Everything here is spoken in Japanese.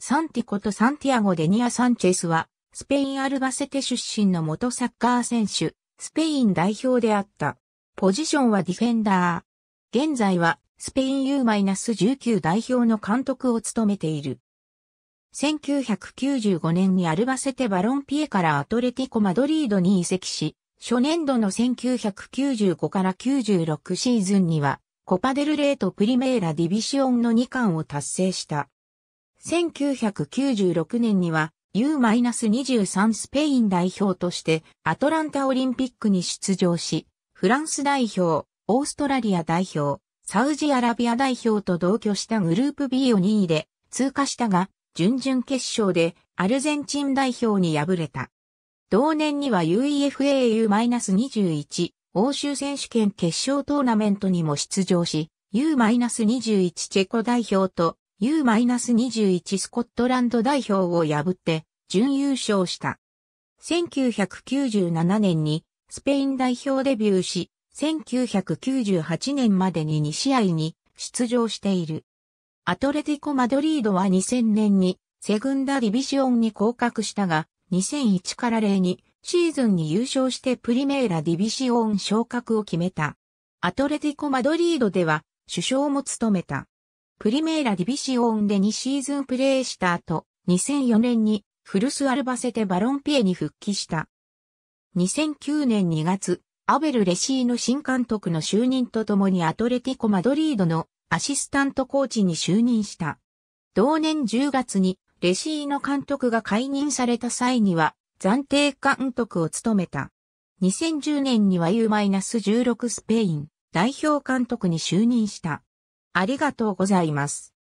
サンティコとサンティアゴ・デニア・サンチェスは、スペイン・アルバセテ出身の元サッカー選手、スペイン代表であった。ポジションはディフェンダー。現在は、スペイン U-19 代表の監督を務めている。1995年にアルバセテバロンピエからアトレティコ・マドリードに移籍し、初年度の1995から96シーズンには、コパデルレート・プリメーラディビシオンの2冠を達成した。1996年には U-23 スペイン代表としてアトランタオリンピックに出場し、フランス代表、オーストラリア代表、サウジアラビア代表と同居したグループ B を2位で通過したが、準々決勝でアルゼンチン代表に敗れた。同年には UEFAU-21 欧州選手権決勝トーナメントにも出場し、U-21 チェコ代表と U-21 スコットランド代表を破って準優勝した。1997年にスペイン代表デビューし、1998年までに2試合に出場している。アトレティコ・マドリードは2000年にセグンダ・ディビシオンに降格したが、2001から0にシーズンに優勝してプリメーラ・ディビシオン昇格を決めた。アトレティコ・マドリードでは首相も務めた。プリメーラディビシオンで2シーズンプレーした後、2004年にフルスアルバセテバロンピエに復帰した。2009年2月、アベル・レシーの新監督の就任とともにアトレティコ・マドリードのアシスタントコーチに就任した。同年10月にレシーの監督が解任された際には暫定監督を務めた。2010年には U-16 スペイン代表監督に就任した。ありがとうございます。